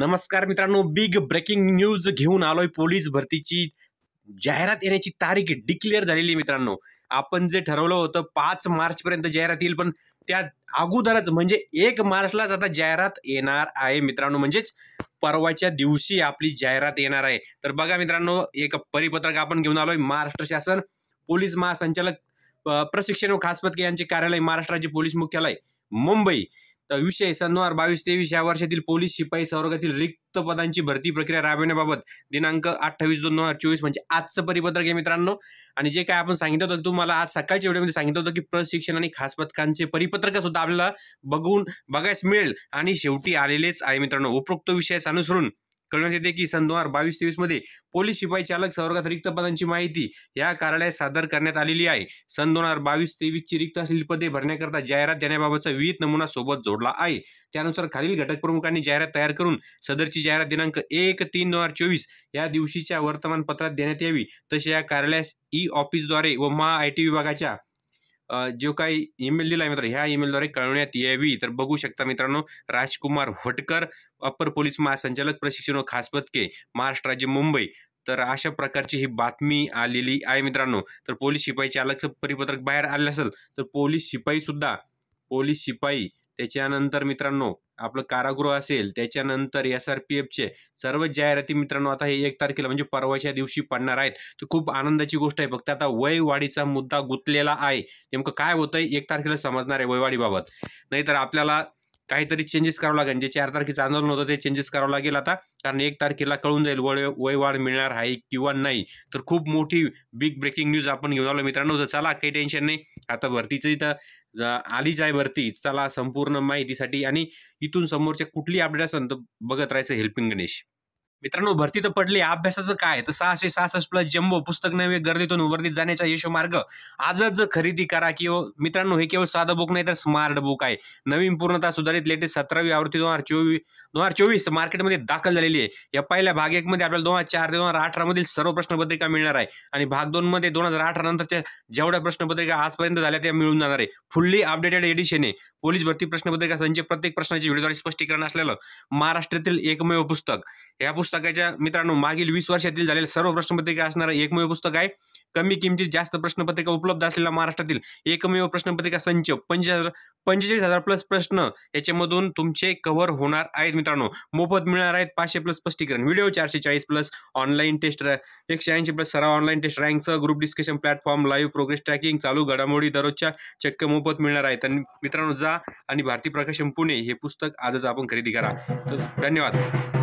नमस्कार मित्रांनो big breaking news घेऊन आलोय पोलीस भरतीची जाहिरात येण्याची तारीख डिक्लेअर झालेली मित्रांनो आपण जे ठरवलं होतं पाच पर्यंत जाहिरात येईल पण त्या अगोदरच म्हणजे एक मार्चलाच आता जाहिरात येणार आहे मित्रांनो म्हणजेच परवाच्या दिवशी आपली जाहिरात येणार आहे तर बघा मित्रांनो एक परिपत्रक आपण घेऊन आलोय महाराष्ट्र शासन पोलीस महासंचालक प्रशिक्षण व खासपदके यांचे कार्यालय महाराष्ट्राचे पोलीस मुख्यालय मुंबई तर विषय हजार बावीस तेवीस या वर्षातील पोलीस शिपाई संवर्गातील रिक्त पदांची भरती प्रक्रिया राबविण्याबाबत दिनांक अठ्ठावीस दोन हजार चोवीस म्हणजे आजचं परिपत्रक आहे मित्रांनो आणि जे काय आपण सांगितलं होतं तुम्हाला आज सकाळच्या व्हिडिओमध्ये सांगितलं होतं की प्रशिक्षण आणि खास पथकांचे परिपत्रक सुद्धा आपल्याला बघून बघायस मिळेल आणि शेवटी आलेलेच आहे मित्रांनो उपरोक्त विषयास अनुसरून कळण्यात येते की सन दोन हजार बावीस तेवीसमध्ये पोलीस शिपाई चालक सवर्गात रिक्त पदांची माहिती या कार्यालयात सादर करण्यात आलेली आहे सन दोन हजार बावीस ची रिक्त असलेली पदे भरण्याकरता जाहिरात देण्याबाबतचा विविध नमुना सोबत जोडला आहे त्यानुसार खालील घटक प्रमुखांनी जाहिरात तयार करून सदरची जाहिरात दिनांक एक तीन दोन हजार चोवीस या दिवशीच्या वर्तमानपत्रात देण्यात यावी तसे या कार्यालयास ई ऑफिसद्वारे व महा आय टी विभागाच्या जो काही ईमेल दिला आहे मित्र ह्या ईमेलद्वारे कळवण्यात यावी तर बघू शकता मित्रांनो राजकुमार होटकर अप्पर पोलीस महासंचालक प्रशिक्षण व खास महाराष्ट्र राज्य मुंबई तर अशा प्रकारची ही बातमी आलेली आहे मित्रांनो तर पोलीस शिपाई अलगचं परिपत्रक बाहेर आले असेल तर पोलीस शिपाई सुद्धा पोलीस शिपाई त्याच्यानंतर मित्रांनो आपलं कारागृह असेल त्याच्यानंतर एस आर पी एफचे सर्व जाहिराती मित्रांनो आता हे एक तारखेला म्हणजे परवाच्या दिवशी पडणार आहेत तर खूप आनंदाची गोष्ट आहे फक्त आता वयवाढीचा मुद्दा गुंतलेला आहे नेमकं काय होतंय एक तारखेला समजणार आहे वयवाढीबाबत नाहीतर आपल्याला काहीतरी चेंजेस करावं लागेल जे चार तारखेचं आंदोलन होतं ते चेंजेस करावं लागेल आता कारण एक तारखेला कळून जाईल वय वाढ मिळणार आहे किंवा नाही तर खूप मोठी बिग ब्रेकिंग न्यूज आपण घेऊन आलो मित्रांनो तर चला काही टेन्शन नाही आता भरतीचं इथं आलीच आहे भरती चला संपूर्ण माहितीसाठी आणि इथून समोरच्या कुठली अपडेट असेल तर बघत राहायचं हेल्पिंग गणेश मित्रांनो भरती तर पडली अभ्यासाचं काय तर सहाशे सहासष्ट प्लस जम्बो पुस्तक नव्हे गर्दीतून वर्दीत जाण्याचा मार्ग आजच खरेदी करा किंवा हो. मित्रांनो हे केवळ साधं बुक नाही तर स्मार्ट बुक आहे नवीन पूर्णता सुधारित लेटेस्ट सतरावी आवृत्ती दोन हजार चोवीस दोन हजार चोवीस मार्केटमध्ये दाखल झालेली आहे या पहिल्या भाग एक मध्ये आपल्याला दोन हजार चार ते दोन हजार अठरामधील सर्व प्रश्नपत्रिका मिळणार आहे आणि भाग मध्ये दोन हजार अठरा नंतरच्या जेवढ्या प्रश्नपत्रिका आजपर्यंत झाल्या त्या मिळून जाणार आहे फुल्ली अपडेटेड एडिशन आहे पोलीस भरती प्रश्नपत्रिका संचे प्रत्येक प्रश्नाचे व्हिडिओद्वारे स्पष्टीकरण असलेलं महाराष्ट्रातील एकमेव पुस्तक या पुस्तक पुस्तकाच्या मित्रांनो मागील वीस वर्षातील झालेल्या सर्व प्रश्नपत्रिका असणारा एकमेव पुस्तक आहे कमी किमतीत जास्त प्रश्नपत्रिका उपलब्ध असलेला महाराष्ट्रातील एकमेव प्रश्नपत्रिका संच पंच पंचेचाळीस हजार प्लस प्रश्न याच्यामधून तुमचे कव्हर होणार आहेत मित्रांनो मोफत मिळणार आहेत पाचशे प्लस स्पष्टीकरण व्हिडिओ चारशे चाळीस प्लस ऑनलाईन टेस्ट एकशे ऐंशी प्लस सराव ऑनलाईन टेस्ट रँकचं group discussion platform live progress tracking चालू घडामोडी दररोजच्या चक्क मोफत मिळणार आहेत आणि मित्रांनो जा आणि भारती प्रकाशन पुणे हे पुस्तक आजच आपण खरेदी करा तर धन्यवाद